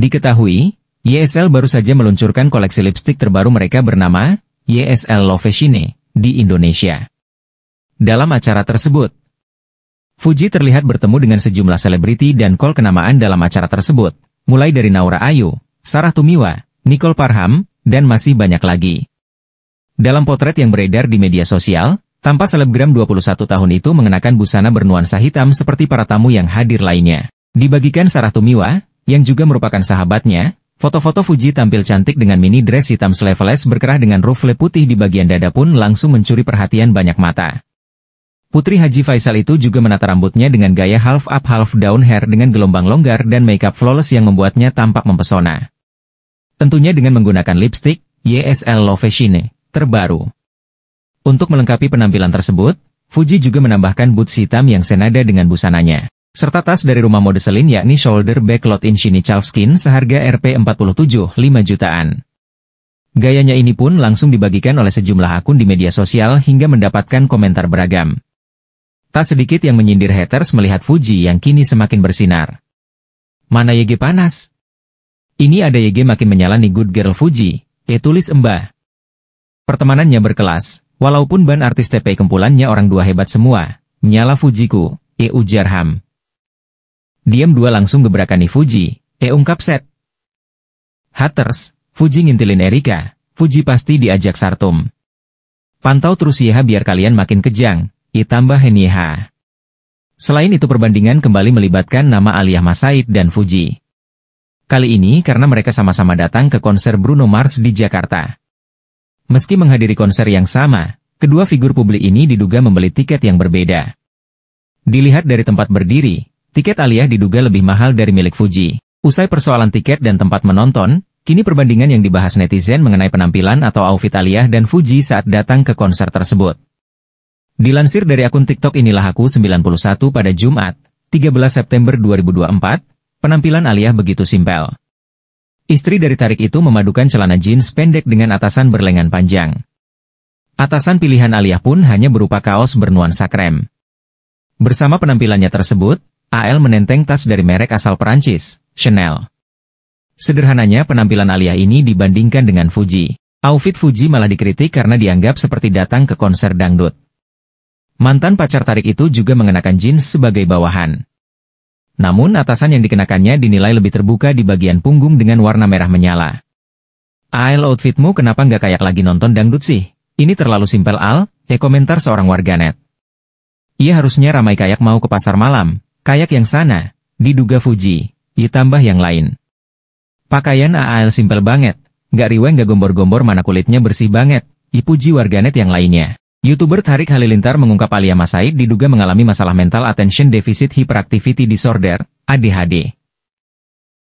Diketahui, YSL baru saja meluncurkan koleksi lipstik terbaru mereka bernama YSL Loveshine di Indonesia. Dalam acara tersebut, Fuji terlihat bertemu dengan sejumlah selebriti dan kol kenamaan dalam acara tersebut, mulai dari Naura Ayu, Sarah Tumiwa, Nicole Parham, dan masih banyak lagi. Dalam potret yang beredar di media sosial, tampak selebgram 21 tahun itu mengenakan busana bernuansa hitam seperti para tamu yang hadir lainnya. Dibagikan Sarah Tumiwa, yang juga merupakan sahabatnya, foto-foto Fuji tampil cantik dengan mini dress hitam sleeveless berkerah dengan ruffle putih di bagian dada pun langsung mencuri perhatian banyak mata. Putri Haji Faisal itu juga menata rambutnya dengan gaya half up half down hair dengan gelombang longgar dan makeup flawless yang membuatnya tampak mempesona. Tentunya dengan menggunakan lipstick YSL Love terbaru. Untuk melengkapi penampilan tersebut, Fuji juga menambahkan boots hitam yang senada dengan busananya serta tas dari rumah mode Selin yakni shoulder bag lot in shiny Chalfskin seharga Rp47,5 jutaan. Gayanya ini pun langsung dibagikan oleh sejumlah akun di media sosial hingga mendapatkan komentar beragam. Tak sedikit yang menyindir haters melihat Fuji yang kini semakin bersinar. Mana YG panas? Ini ada YG makin menyala nih good girl Fuji, ya tulis embah. Pertemanannya berkelas, walaupun ban artis TP kumpulannya orang dua hebat semua, nyala Fujiku, e ujar Ham. Diam dua langsung gebrakan Fuji, eh ungkap set. Haters, Fuji ngintilin Erika, Fuji pasti diajak Sartum. Pantau terus Yeha biar kalian makin kejang, itambah Henieha. Selain itu perbandingan kembali melibatkan nama Aliyah Masaid dan Fuji. Kali ini karena mereka sama-sama datang ke konser Bruno Mars di Jakarta. Meski menghadiri konser yang sama, kedua figur publik ini diduga membeli tiket yang berbeda. Dilihat dari tempat berdiri, Tiket Alia diduga lebih mahal dari milik Fuji. Usai persoalan tiket dan tempat menonton, kini perbandingan yang dibahas netizen mengenai penampilan atau outfit Alia dan Fuji saat datang ke konser tersebut. Dilansir dari akun TikTok inilah aku 91 pada Jumat, 13 September 2024, penampilan Alia begitu simpel. Istri dari Tarik itu memadukan celana jeans pendek dengan atasan berlengan panjang. Atasan pilihan Alia pun hanya berupa kaos bernuansa krem. Bersama penampilannya tersebut, AL menenteng tas dari merek asal Perancis, Chanel. Sederhananya penampilan Alia ini dibandingkan dengan Fuji. Outfit Fuji malah dikritik karena dianggap seperti datang ke konser dangdut. Mantan pacar tarik itu juga mengenakan jeans sebagai bawahan. Namun atasan yang dikenakannya dinilai lebih terbuka di bagian punggung dengan warna merah menyala. AL outfitmu kenapa nggak kayak lagi nonton dangdut sih? Ini terlalu simpel Al, ya komentar seorang warganet. Ia harusnya ramai kayak mau ke pasar malam, Kayak yang sana, diduga Fuji, ditambah yang lain. Pakaian AAL simpel banget, gak riweng gak gombor-gombor mana kulitnya bersih banget, dipuji warganet yang lainnya. Youtuber Tarik Halilintar mengungkap Alia Masaid diduga mengalami masalah mental attention deficit hyperactivity disorder, ADHD.